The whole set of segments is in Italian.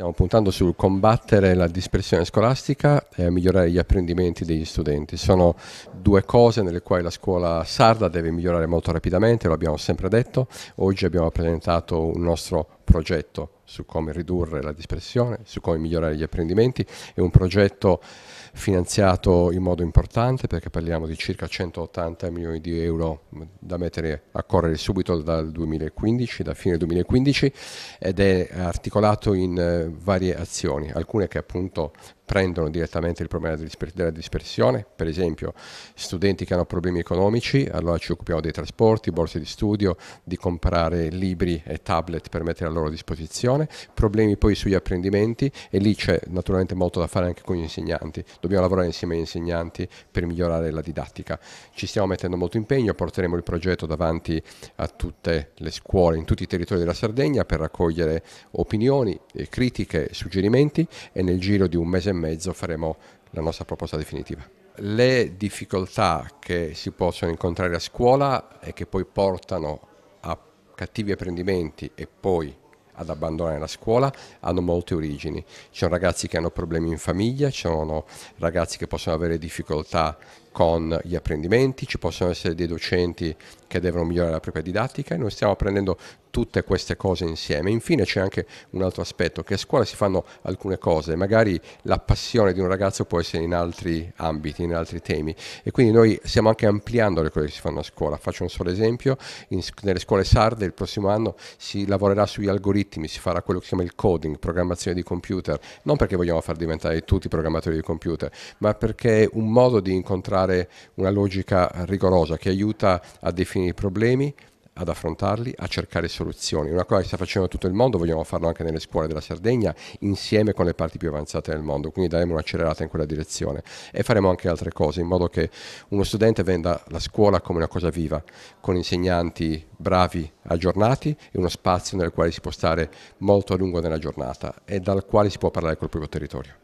Stiamo puntando sul combattere la dispersione scolastica e a migliorare gli apprendimenti degli studenti. Sono due cose nelle quali la scuola sarda deve migliorare molto rapidamente, lo abbiamo sempre detto. Oggi abbiamo presentato un nostro progetto su come ridurre la dispersione, su come migliorare gli apprendimenti. È un progetto finanziato in modo importante perché parliamo di circa 180 milioni di euro mm, da mettere a correre subito dal 2015, da fine 2015 ed è articolato in eh, varie azioni, alcune che appunto prendono direttamente il problema della dispersione, per esempio studenti che hanno problemi economici, allora ci occupiamo dei trasporti, borse di studio, di comprare libri e tablet per mettere a loro disposizione, problemi poi sugli apprendimenti e lì c'è naturalmente molto da fare anche con gli insegnanti, dobbiamo lavorare insieme agli insegnanti per migliorare la didattica. Ci stiamo mettendo molto impegno, porteremo il progetto davanti a tutte le scuole in tutti i territori della Sardegna per raccogliere opinioni, critiche, suggerimenti e nel giro di un mese e mezzo faremo la nostra proposta definitiva. Le difficoltà che si possono incontrare a scuola e che poi portano a cattivi apprendimenti e poi ad abbandonare la scuola hanno molte origini. Ci sono ragazzi che hanno problemi in famiglia, ci sono ragazzi che possono avere difficoltà con gli apprendimenti, ci possono essere dei docenti che devono migliorare la propria didattica e noi stiamo apprendendo tutte queste cose insieme. Infine c'è anche un altro aspetto, che a scuola si fanno alcune cose, magari la passione di un ragazzo può essere in altri ambiti, in altri temi e quindi noi stiamo anche ampliando le cose che si fanno a scuola. Faccio un solo esempio, in, nelle scuole sarde il prossimo anno si lavorerà sugli algoritmi, si farà quello che si chiama il coding, programmazione di computer, non perché vogliamo far diventare tutti programmatori di computer, ma perché è un modo di incontrare applicare una logica rigorosa che aiuta a definire i problemi, ad affrontarli, a cercare soluzioni. Una cosa che sta facendo tutto il mondo, vogliamo farlo anche nelle scuole della Sardegna, insieme con le parti più avanzate del mondo, quindi daremo un'accelerata in quella direzione e faremo anche altre cose, in modo che uno studente venda la scuola come una cosa viva, con insegnanti bravi, aggiornati e uno spazio nel quale si può stare molto a lungo nella giornata e dal quale si può parlare col proprio territorio.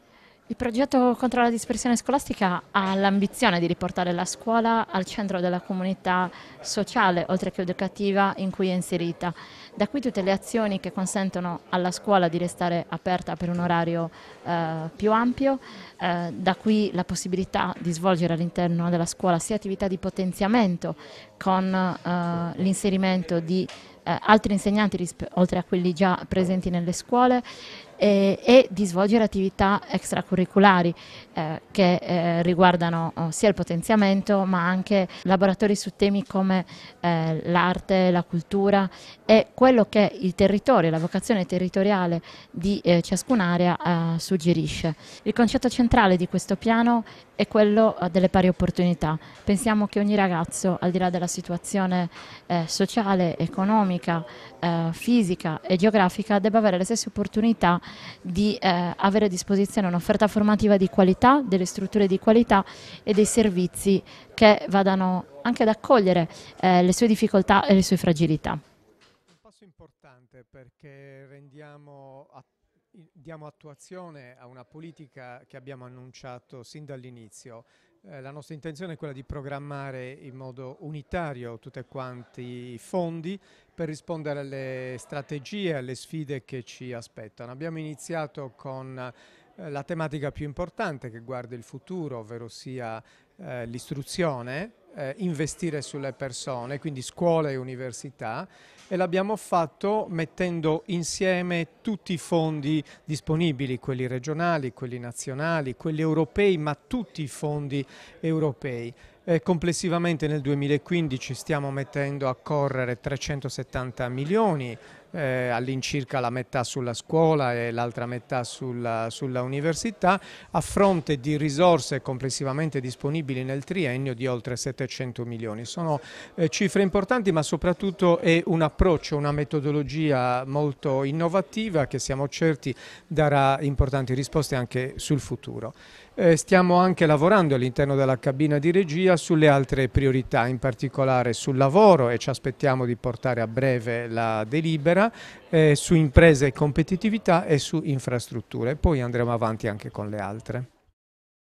Il progetto contro la dispersione scolastica ha l'ambizione di riportare la scuola al centro della comunità sociale, oltre che educativa, in cui è inserita. Da qui tutte le azioni che consentono alla scuola di restare aperta per un orario eh, più ampio, eh, da qui la possibilità di svolgere all'interno della scuola sia attività di potenziamento con eh, l'inserimento di eh, altri insegnanti oltre a quelli già presenti nelle scuole, eh, e di svolgere attività extracurriculari eh, che eh, riguardano eh, sia il potenziamento ma anche laboratori su temi come eh, l'arte, la cultura e quello che il territorio, la vocazione territoriale di eh, ciascun'area suggerisce. Il concetto centrale di questo piano è quello delle pari opportunità. Pensiamo che ogni ragazzo, al di là della situazione sociale, economica, fisica e geografica, debba avere le stesse opportunità di eh, avere a disposizione un'offerta formativa di qualità, delle strutture di qualità e dei servizi che vadano anche ad accogliere eh, le sue difficoltà e le sue fragilità. Un passo importante perché rendiamo attivo diamo attuazione a una politica che abbiamo annunciato sin dall'inizio. Eh, la nostra intenzione è quella di programmare in modo unitario tutti quanti i fondi per rispondere alle strategie e alle sfide che ci aspettano. Abbiamo iniziato con eh, la tematica più importante che guarda il futuro, ovvero sia eh, l'istruzione, eh, investire sulle persone, quindi scuole e università e l'abbiamo fatto mettendo insieme tutti i fondi disponibili, quelli regionali, quelli nazionali, quelli europei, ma tutti i fondi europei. E eh, complessivamente nel 2015 stiamo mettendo a correre 370 milioni eh, all'incirca la metà sulla scuola e l'altra metà sulla, sulla, università, a fronte di risorse complessivamente disponibili nel triennio di oltre 700 milioni. Sono eh, cifre importanti ma soprattutto è un approccio, una metodologia molto innovativa che siamo certi darà importanti risposte anche sul futuro. Eh, stiamo anche lavorando all'interno della cabina di regia sulle altre priorità, in particolare sul lavoro e ci aspettiamo di portare a breve la delibera Luna, eh, su imprese e competitività e su infrastrutture. Poi andremo avanti anche con le altre.